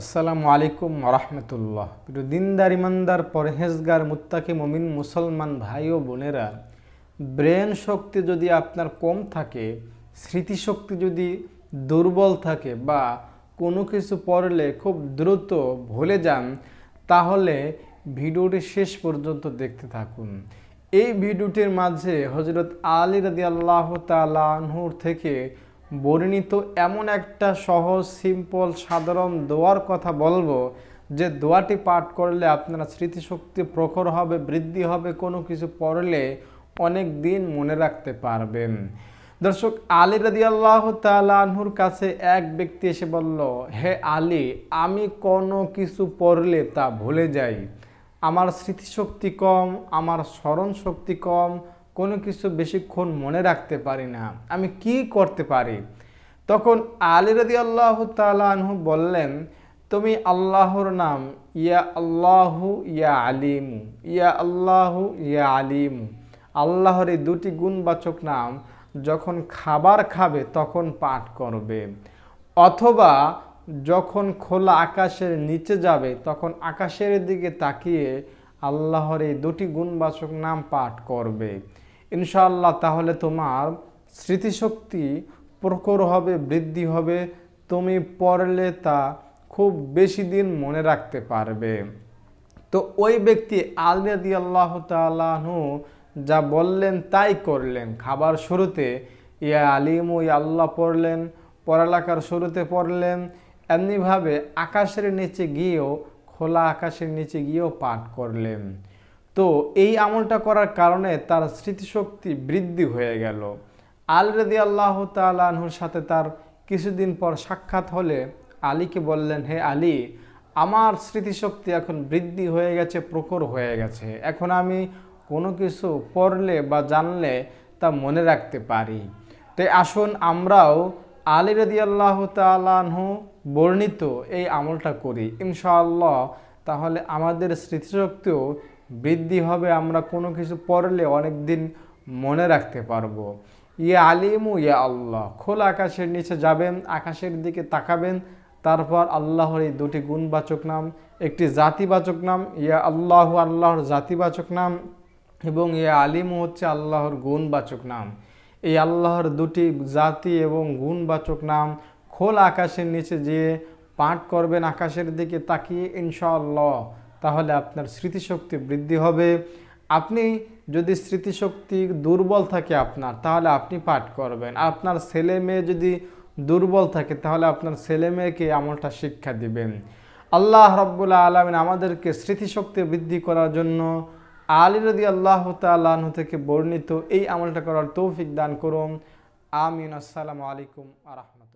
আসসালামু আলাইকুম রহমতুল্লাহ প্রিয় দিনদার ইমানদার পরহেজগার মুত্তাকি মমিন মুসলমান ভাই ও বোনেরা ব্রেন শক্তি যদি আপনার কম থাকে স্মৃতিশক্তি যদি দুর্বল থাকে বা কোনো কিছু পড়লে খুব দ্রুত ভুলে যান তাহলে ভিডিওটি শেষ পর্যন্ত দেখতে থাকুন এই ভিডিওটির মাঝে হজরত আলী রাজি আল্লাহ তালাহুর থেকে বর্ণিত এমন একটা সহজ সিম্পল সাধারণ দোয়ার কথা বলবো যে দোয়াটি পাঠ করলে আপনার স্মৃতিশক্তি প্রখর হবে বৃদ্ধি হবে কোনো কিছু পড়লে অনেক দিন মনে রাখতে পারবেন দর্শক আলী রাদি আল্লাহ তালাহুর কাছে এক ব্যক্তি এসে বলল হে আলী আমি কোনো কিছু পড়লে তা ভুলে যাই আমার স্মৃতিশক্তি কম আমার স্মরণ শক্তি কম কোনো কিছু বেশিক্ষণ মনে রাখতে পারি না আমি কি করতে পারি তখন আলী রদি আল্লাহ তালাহু বললেন তুমি আল্লাহর নাম ইয়া আল্লাহু ইয়া আলিম ইয়া আল্লাহ ইয়া আলিম আল্লাহর এই দুটি গুণবাচক নাম যখন খাবার খাবে তখন পাঠ করবে অথবা যখন খোলা আকাশের নিচে যাবে তখন আকাশের দিকে তাকিয়ে আল্লাহর এই দুটি গুণবাচক নাম পাঠ করবে ইনশাআল্লাহ তাহলে তোমার স্মৃতিশক্তি প্রখর হবে বৃদ্ধি হবে তুমি পড়লে তা খুব বেশি দিন মনে রাখতে পারবে তো ওই ব্যক্তি আলদি আল্লাহ তালাহু যা বললেন তাই করলেন খাবার শুরুতে ইয়া ও ইয়া আল্লাহ পড়লেন পড়ালেখার শুরুতে পড়লেন এমনিভাবে আকাশের নিচে গিয়েও খোলা আকাশের নিচে গিয়েও পাঠ করলেন তো এই আমলটা করার কারণে তার স্মৃতিশক্তি বৃদ্ধি হয়ে গেল আল রদি আল্লাহ তালাহুর সাথে তার কিছুদিন পর সাক্ষাৎ হলে আলীকে বললেন হে আলী আমার স্মৃতিশক্তি এখন বৃদ্ধি হয়ে গেছে প্রখর হয়ে গেছে এখন আমি কোনো কিছু পড়লে বা জানলে তা মনে রাখতে পারি তাই আসুন আমরাও আলী রদি আল্লাহ তালাহু বর্ণিত এই আমলটা করি ইনশাআল্লাহ তাহলে আমাদের স্মৃতিশক্তিও বৃদ্ধি হবে আমরা কোনো কিছু পড়লে অনেক দিন মনে রাখতে পারবো ইয়ে আলিমু ইয়া আল্লাহ খোলা আকাশের নিচে যাবেন আকাশের দিকে তাকাবেন তারপর আল্লাহর এই দুটি গুণবাচক নাম একটি জাতিবাচক নাম ইয়া আল্লাহ আল্লাহর জাতিবাচক নাম এবং ইয়া আলিমু হচ্ছে আল্লাহর গুণবাচক নাম এই আল্লাহর দুটি জাতি এবং গুণবাচক নাম খোল আকাশের নিচে যেয়ে পাঠ করবেন আকাশের দিকে তাকিয়ে ইনশাআল্লাহ তাহলে আপনার স্মৃতিশক্তি বৃদ্ধি হবে আপনি যদি স্মৃতিশক্তি দুর্বল থাকে আপনার তাহলে আপনি পাঠ করবেন আপনার ছেলে মেয়ে যদি দুর্বল থাকে তাহলে আপনার ছেলে মেয়েকে আমলটা শিক্ষা দিবেন আল্লাহ রব্বুল্লাহ আলমিন আমাদেরকে স্মৃতিশক্তি বৃদ্ধি করার জন্য আলী রদি আল্লাহ তাল্লাহ থেকে বর্ণিত এই আমলটা করার তৌফিক দান করুন আমিন আসসালামু আলাইকুম আ